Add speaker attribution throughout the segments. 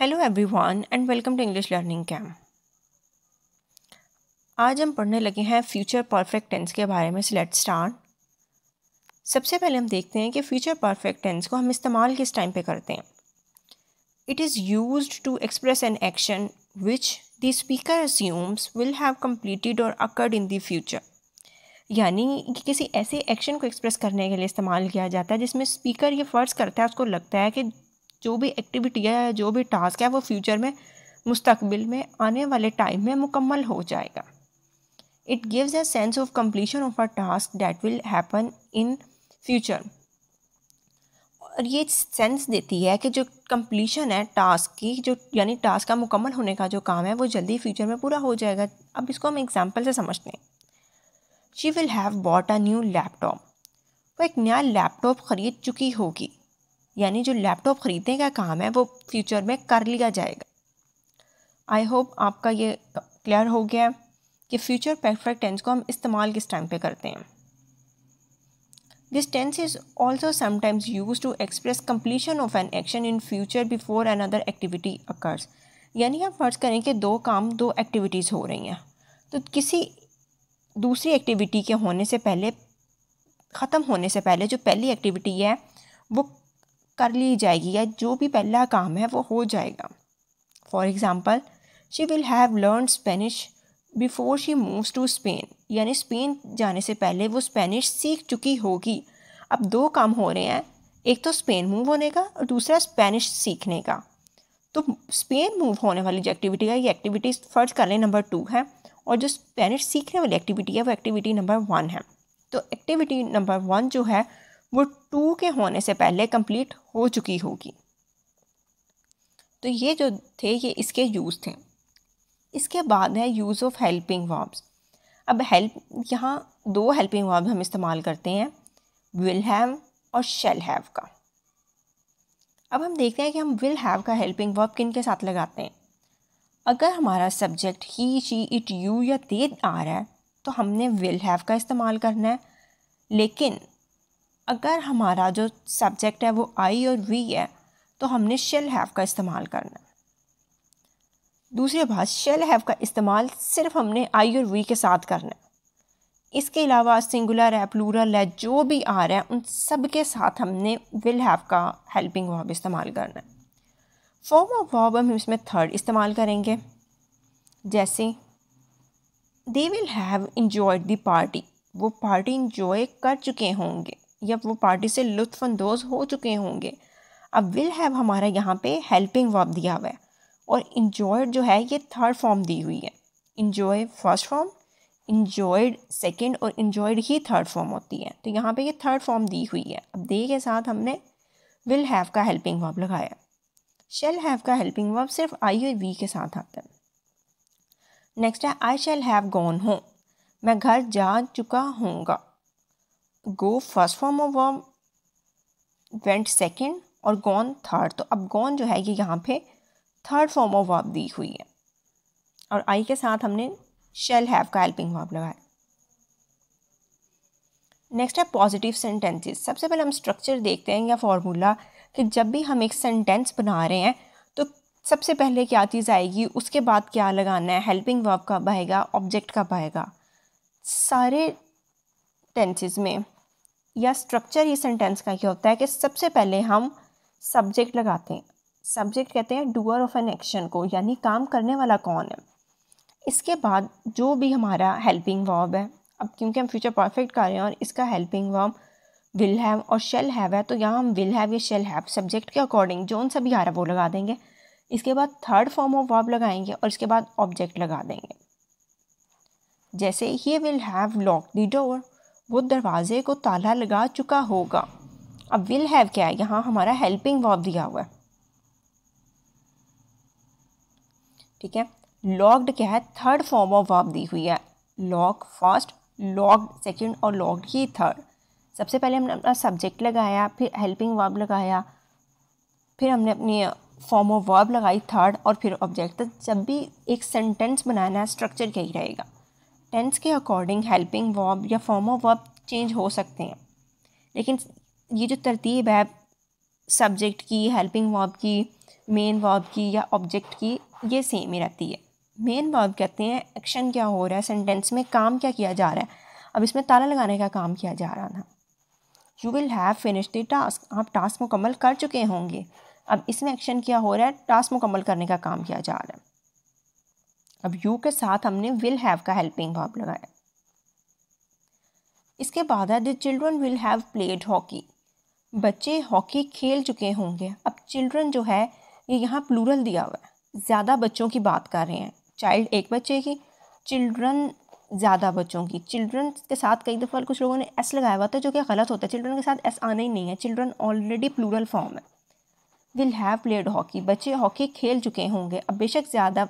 Speaker 1: hello everyone and welcome to English learning camp आज हम पढ़ने लगे हैं फ्यूचर परफेक्ट टेंस के बारे में लेट स्टार्ट सबसे पहले हम देखते हैं कि फ्यूचर परफेक्ट टेंस को हम इस्तेमाल किस टाइम पे करते हैं it is use to express an action which the speaker assumes will have completed और अकर्ड इन द फ्यूचर यानी कि किसी ऐसे एक्शन को एक्सप्रेस करने के लिए इस्तेमाल किया जाता है जिसमें स्पीकर ये फ़र्ज़ करता है उसको लगता है कि जो भी एक्टिविटी है जो भी टास्क है वो फ्यूचर में मुस्तकबिल में आने वाले टाइम में मुकम्मल हो जाएगा it gives a sense of completion of a task that will happen in future और ये सेंस देती है कि जो कम्प्लीशन है टास्क की जो यानी टास्क का मुकम्मल होने का जो काम है वो जल्दी फ्यूचर में पूरा हो जाएगा अब इसको हम एग्जाम्पल से समझते हैं she will have bought a new laptop वो एक नया लैपटॉप ख़रीद चुकी होगी यानी जो लैपटॉप ख़रीदने का काम है वो फ्यूचर में कर लिया जाएगा आई होप आपका ये क्लियर हो गया कि फ्यूचर परफेक्ट टेंस को हम इस्तेमाल किस टाइम पे करते हैं this tense is also sometimes use to express completion of an action in future before an other activity occurs यानी हम फर्ज करें कि दो काम दो एक्टिविटीज़ हो रही हैं तो किसी दूसरी एक्टिविटी के होने से पहले ख़त्म होने से पहले जो पहली एक्टिविटी है वो कर ली जाएगी या जो भी पहला काम है वो हो जाएगा for example she will have learn Spanish before she moves to Spain यानी स्पेन जाने से पहले वो स्पेनिश सीख चुकी होगी अब दो काम हो रहे हैं एक तो स्पेन मूव होने का और दूसरा स्पेनिश सीखने का तो स्पेन मूव होने वाली जो एक्टिविटी है ये एक्टिविटी फ़र्ज कर लें नंबर टू है और जो स्पेनिश सीखने वाली एक्टिविटी है वो एक्टिविटी नंबर वन है तो एक्टिविटी नंबर वन जो है वो टू के होने से पहले कंप्लीट हो चुकी होगी तो ये जो थे ये इसके यूज़ थे इसके बाद है यूज़ ऑफ हेल्पिंग वर्ब्स अब हेल्प यहाँ दो हेल्पिंग वर्ब हम इस्तेमाल करते हैं विल हैव और शेल हैव का अब हम देखते हैं कि हम विल हैव का हेल्पिंग वर्ब किन के साथ लगाते हैं अगर हमारा subject he she it you या दे आ रहा है तो हमने विल हैव का इस्तेमाल करना है लेकिन अगर हमारा जो सब्जेक्ट है वो आई और वी है तो हमने शेल हैव का इस्तेमाल करना है दूसरी बात शेल हैव का इस्तेमाल सिर्फ हमने आई और वी के साथ करना है इसके अलावा सिंगुलर है प्लूरल है जो भी आ रहा है उन सब के साथ हमने विल हैव का हेल्पिंग वर्ब इस्तेमाल करना है फॉर्म ऑफ वर्ब हम इसमें थर्ड इस्तेमाल करेंगे जैसे they will have enjoyed the party वो पार्टी इन्जॉय कर चुके होंगे या वो पार्टी से लुत्फानंदोज हो चुके होंगे अब विल हैव हमारा यहाँ पे हेल्पिंग वर्ब दिया हुआ है और इन्जॉयड जो है ये थर्ड फॉर्म दी हुई है enjoy first form enjoyed second और इन्जॉयड ही थर्ड फॉर्म होती है तो यहाँ पे ये थर्ड फॉर्म दी हुई है अब दे के साथ हमने विल हैव का हेल्पिंग वर्ब लगाया शेल हैव का हेल्पिंग वर्ब सिर्फ आई और वी के साथ आता है नेक्स्ट है I shall have gone home मैं घर जा चुका हूँगा go first form of verb went second और गॉन थर्ड तो अब गॉन जो है ये यहाँ पे थर्ड फॉर्म ऑफ वर्ब दी हुई है और आई के साथ हमने शेल हैव का हेल्पिंग वर्ब लगाया नेक्स्ट है पॉजिटिव सेंटेंसेस सबसे पहले हम स्ट्रक्चर देखते हैं या फॉर्मूला कि जब भी हम एक सेंटेंस बना रहे हैं तो सबसे पहले क्या चीज़ आएगी उसके बाद क्या लगाना है हेल्पिंग वर्ब कब आएगा ऑब्जेक्ट कब आएगा सारे टेंसेज में या स्ट्रक्चर ये सेंटेंस का क्या होता है कि सबसे पहले हम सब्जेक्ट लगाते हैं सब्जेक्ट कहते हैं डूअर ऑफ एन एक्शन को यानी काम करने वाला कौन है इसके बाद जो भी हमारा हेल्पिंग वर्ब है अब क्योंकि हम फ्यूचर परफेक्ट कर रहे हैं और इसका हेल्पिंग वर्ब विल हैव और शेल हैव है तो यहाँ हम विल हैव या शेल हैव सब्जेक्ट के अकॉर्डिंग जो उन सभी आ रहा है वो लगा देंगे इसके बाद थर्ड फॉर्म ऑफ वर्ब लगाएंगे और इसके बाद ऑब्जेक्ट लगा देंगे जैसे he will have lock the door वो दरवाज़े को ताला लगा चुका होगा अब विल हैव क्या है यहाँ हमारा हेल्पिंग वर्ब दिया हुआ है ठीक है लॉक्ड क्या है थर्ड फॉर्म ऑफ वर्ब दी हुई है लॉक फर्स्ट लॉक्ड सेकंड और लॉक्ड ही थर्ड सबसे पहले हमने अपना सब्जेक्ट लगाया फिर हेल्पिंग वर्ब लगाया फिर हमने अपनी फॉर्म ऑफ वर्ब लगाई थर्ड और फिर ऑब्जेक्ट तो जब भी एक सेंटेंस बनाना है स्ट्रक्चर यही रहेगा टेंस के अकॉर्डिंग हेल्पिंग वर्ब या फॉर्म ऑफ वर्ब चेंज हो सकते हैं लेकिन ये जो तरतीब है सब्जेक्ट की हेल्पिंग वर्ब की मेन वर्ब की या ऑब्जेक्ट की ये सेम ही रहती है मेन वर्ब कहते हैं एक्शन क्या हो रहा है सेंटेंस में काम क्या किया जा रहा है अब इसमें ताला लगाने का काम किया जा रहा था you will have finish the task आप टास्क मुकम्मल कर चुके होंगे अब इसमें एक्शन क्या हो रहा है टास्क मुकम्मल करने का काम किया जा रहा है अब यू के साथ हमने विल हैव का हेल्पिंग भाव लगाया इसके बाद है the children will have played hockey बच्चे हॉकी खेल चुके होंगे अब चिल्ड्रन जो है ये यहाँ प्लूरल दिया हुआ है ज़्यादा बच्चों की बात कर रहे हैं चाइल्ड एक बच्चे की चिल्ड्रन ज़्यादा बच्चों की चिल्ड्रन के साथ कई दफ़ा कुछ लोगों ने एस लगाया हुआ था जो कि गलत होता है चिल्ड्रन के साथ एस आना ही नहीं है चिल्ड्रन ऑलरेडी प्लूरल फॉर्म है विल हैव प्लेड हॉकी बच्चे हॉकी खेल चुके होंगे अब बेशक ज़्यादा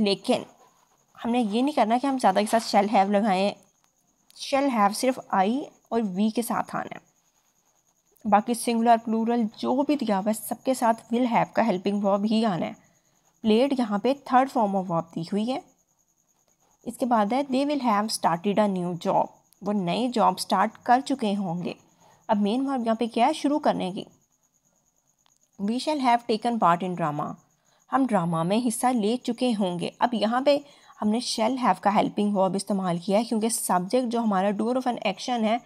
Speaker 1: लेकिन हमने ये नहीं करना कि हम ज़्यादा के साथ शेल हैव लगाएं शेल हैव सिर्फ आई और वी के साथ आना है बाकी सिंगुलर प्लूरल जो भी दिया हुआ है सबके साथ विल हैव का हेल्पिंग वर्ब ही आना है प्लेट यहाँ पे थर्ड फॉर्म ऑफ वर्ब दी हुई है इसके बाद है they will have started a new job वो नए जॉब स्टार्ट कर चुके होंगे अब मेन वर्ब यहाँ पे क्या है शुरू करने की we shall have taken part in drama हम ड्रामा में हिस्सा ले चुके होंगे अब यहाँ पे हमने शेल हैव का हेल्पिंग वर्ब इस्तेमाल किया है क्योंकि सब्जेक्ट जो हमारा डोर ऑफ एन एक्शन है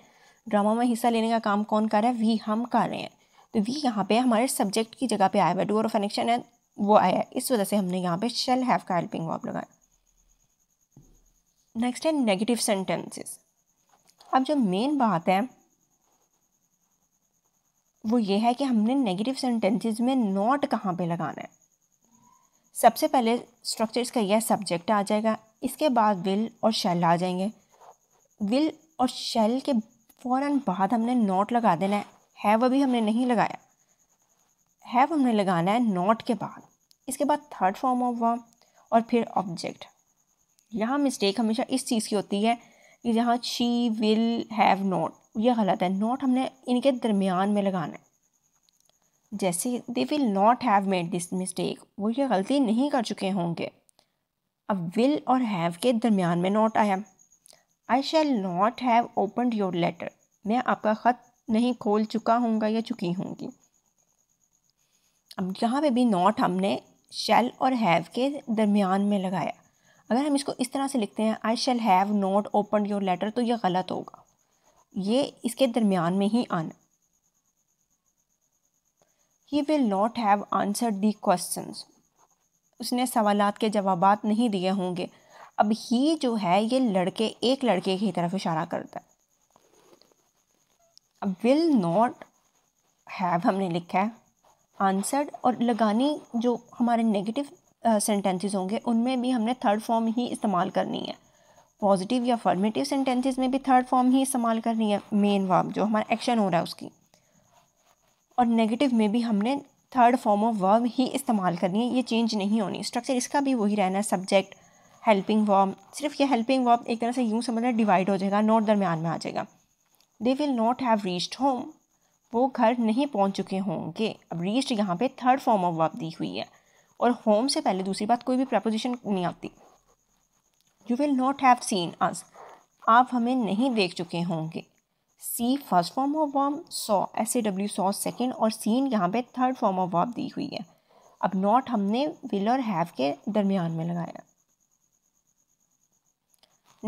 Speaker 1: ड्रामा में हिस्सा लेने का काम कौन कर रहा है वी हम कर रहे हैं तो वी यहाँ पे हमारे सब्जेक्ट की जगह पे आया हुआ डोर ऑफ एन एक्शन है वो आया है इस वजह से हमने यहाँ पे शेल हैव का हेल्पिंग वर्ब लगाया नेक्स्ट है नेगेटिव सेंटेंसेस अब जो मेन बात है वो ये है कि हमने नेगेटिव सेंटेंसेस में नॉट कहाँ पे लगाना है सबसे पहले स्ट्रक्चर्स का यह सब्जेक्ट आ जाएगा इसके बाद विल और शेल आ जाएंगे विल और शेल के फ़ौर बाद हमने नोट लगा देना है हैव अभी हमने नहीं लगाया हैव हमने लगाना है नोट के बाद इसके बाद थर्ड फॉर्म ऑफ वर्म और फिर ऑब्जेक्ट यहाँ मिस्टेक हमेशा इस चीज़ की होती है कि जहाँ शी विल हैव नोट ये गलत है नोट हमने इनके दरमियान में लगाना है जैसे they will not have made this mistake वो ये गलती नहीं कर चुके होंगे अब विल और हैव के दरमियान में नॉट आया I shall not have open your letter मैं आपका ख़त नहीं खोल चुका होंगे या चुकी होंगी अब यहाँ पे भी नॉट हमने शैल और हैव के दरमियान में लगाया अगर हम इसको इस तरह से लिखते हैं I shall have not open your letter तो ये गलत होगा ये इसके दरमियान में ही आना he will not have answer the question उसने सवाल के जवाब नहीं दिए होंगे अब ही जो है ये लड़के एक लड़के की तरफ इशारा करता है अब विल नॉट हैव हमने लिखा है आंसर्ड और लगानी जो हमारे नेगेटिव सेंटेंसेस होंगे उनमें भी हमने थर्ड फॉर्म ही इस्तेमाल करनी है पॉजिटिव या फॉर्मेटिव सेंटेंसेस में भी थर्ड फॉर्म ही इस्तेमाल करनी है मेन वर्ब जो हमारा एक्शन हो रहा है उसकी और नेगेटिव में भी हमने थर्ड फॉर्म ऑफ वर्ब ही इस्तेमाल करनी है ये चेंज नहीं होनी स्ट्रक्चर इसका भी वही रहना है सब्जेक्ट हेल्पिंग वर्ब सिर्फ ये हेल्पिंग वर्ब एक तरह से यूँ समझना डिवाइड हो जाएगा नॉट दरमियान में आ जाएगा they will not have reached home वो घर नहीं पहुँच चुके होंगे अब रीच्ड यहाँ पर थर्ड फॉर्म ऑफ वर्ब दी हुई है और होम से पहले दूसरी बात कोई भी प्रपोजिशन नहीं आती you will not have seen us आप हमें नहीं देख चुके होंगे see first form of verb saw S A W saw second और सीन यहाँ पे थर्ड फॉर्म ऑफ वर्ब दी हुई है अब नॉट हमने विल और हैव के दरमियान में लगाया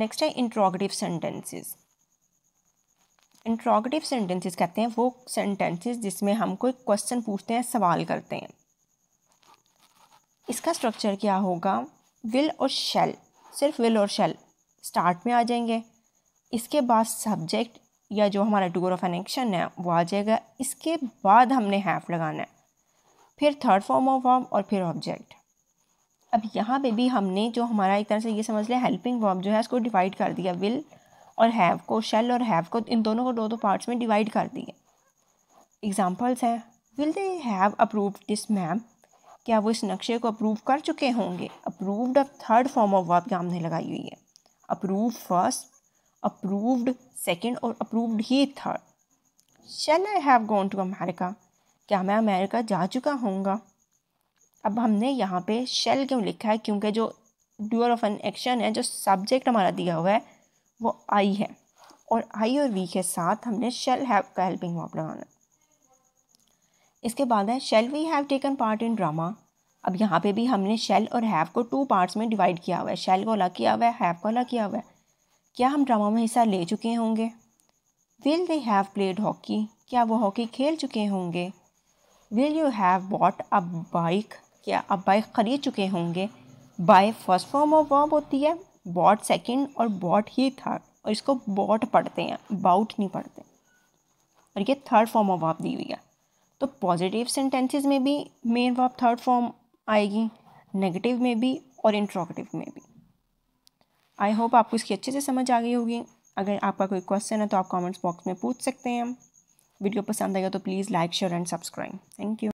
Speaker 1: नेक्स्ट है इंट्रोगेटिव सेंटेंसेस इंट्रोगेटिव सेंटेंसेस कहते हैं वो सेंटेंसेस जिसमें हम कोई क्वेश्चन पूछते हैं सवाल करते हैं इसका स्ट्रक्चर क्या होगा विल और शेल सिर्फ विल और शेल स्टार्ट में आ जाएंगे इसके बाद सब्जेक्ट या जो हमारा डोर ऑफ एनेक्शन है वो आ जाएगा इसके बाद हमने हैफ़ लगाना है फिर थर्ड फॉर्म ऑफ वर्ब और फिर ऑब्जेक्ट अब यहाँ पे भी हमने जो हमारा एक तरह से ये समझ लिया हेल्पिंग वर्ब जो है उसको डिवाइड कर दिया विल और हैव को शेल और हैव को इन दोनों को दो दो पार्ट्स में डिवाइड कर दिए एग्ज़ाम्पल्स हैं will they have approve this ma'am क्या वो इस नक्शे को अप्रूव कर चुके होंगे अप्रूव्ड अब थर्ड फॉर्म ऑफ वर्ब यहाँ हमने लगाई हुई है अप्रूव फर्स्ट अप्रूव्ड सेकंड और अप्रूव्ड ही third shall I have gone to America क्या मैं अमेरिका जा चुका होऊंगा अब हमने यहाँ पे शेल क्यों लिखा है क्योंकि जो ड्यूअर ऑफ एन एक्शन है जो सब्जेक्ट हमारा दिया हुआ है वो आई है और आई और वी के साथ हमने शेल हैव का हेल्पिंग वर्ब लगाना इसके बाद है shall we have taken part in drama अब यहाँ पे भी हमने शेल और हैव को टू पार्ट्स में डिवाइड किया हुआ है शेल को अलग किया हुआ है हैव को अलग किया हुआ है क्या हम ड्रामा में हिस्सा ले चुके होंगे will they have played hockey क्या वो हॉकी खेल चुके होंगे will you have bought a bike क्या अब बाइक ख़रीद चुके होंगे buy first form of verb होती है बॉट सेकंड और बॉट ही थर्ड और इसको बॉट पढ़ते हैं बाउट नहीं पढ़ते और ये थर्ड फॉर्म ऑफ वर्ब दी हुई है तो पॉजिटिव सेंटेंसेस में भी मेन वर्ब थर्ड फॉर्म आएगी नेगेटिव में भी और इंट्रोगेटिव में भी आई होप आपको इसकी अच्छे से समझ आ गई होगी अगर आपका कोई क्वेश्चन है तो आप कमेंट्स बॉक्स में पूछ सकते हैं वीडियो पसंद आएगा तो please like share and subscribe thank you